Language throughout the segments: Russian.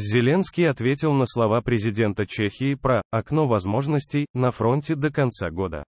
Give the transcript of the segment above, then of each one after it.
Зеленский ответил на слова президента Чехии про «окно возможностей» на фронте до конца года.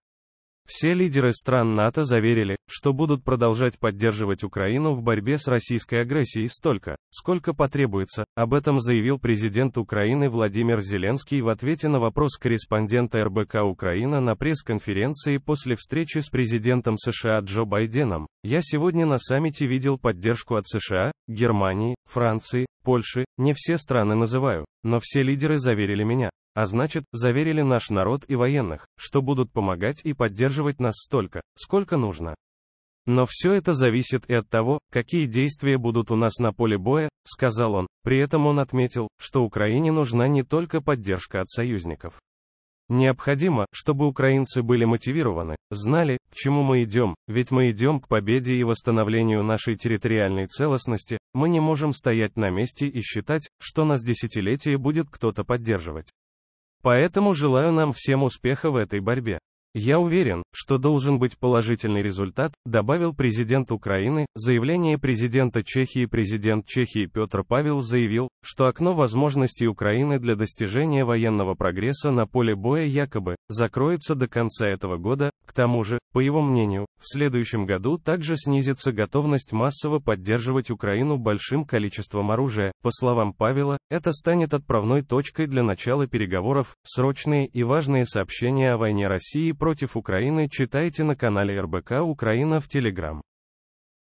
Все лидеры стран НАТО заверили, что будут продолжать поддерживать Украину в борьбе с российской агрессией столько, сколько потребуется. Об этом заявил президент Украины Владимир Зеленский в ответе на вопрос корреспондента РБК Украина на пресс-конференции после встречи с президентом США Джо Байденом. Я сегодня на саммите видел поддержку от США, Германии, Франции, Польши, не все страны называю, но все лидеры заверили меня, а значит, заверили наш народ и военных, что будут помогать и поддерживать нас столько, сколько нужно. Но все это зависит и от того, какие действия будут у нас на поле боя, сказал он. При этом он отметил, что Украине нужна не только поддержка от союзников. Необходимо, чтобы украинцы были мотивированы, знали, к чему мы идем, ведь мы идем к победе и восстановлению нашей территориальной целостности, мы не можем стоять на месте и считать, что нас десятилетие будет кто-то поддерживать. Поэтому желаю нам всем успеха в этой борьбе. Я уверен, что должен быть положительный результат, добавил президент Украины. Заявление президента Чехии президент Чехии Петр Павел заявил, что окно возможностей Украины для достижения военного прогресса на поле боя якобы закроется до конца этого года. К тому же, по его мнению, в следующем году также снизится готовность массово поддерживать Украину большим количеством оружия. По словам Павела, это станет отправной точкой для начала переговоров. Срочные и важные сообщения о войне России против Украины читайте на канале РБК Украина в Телеграм.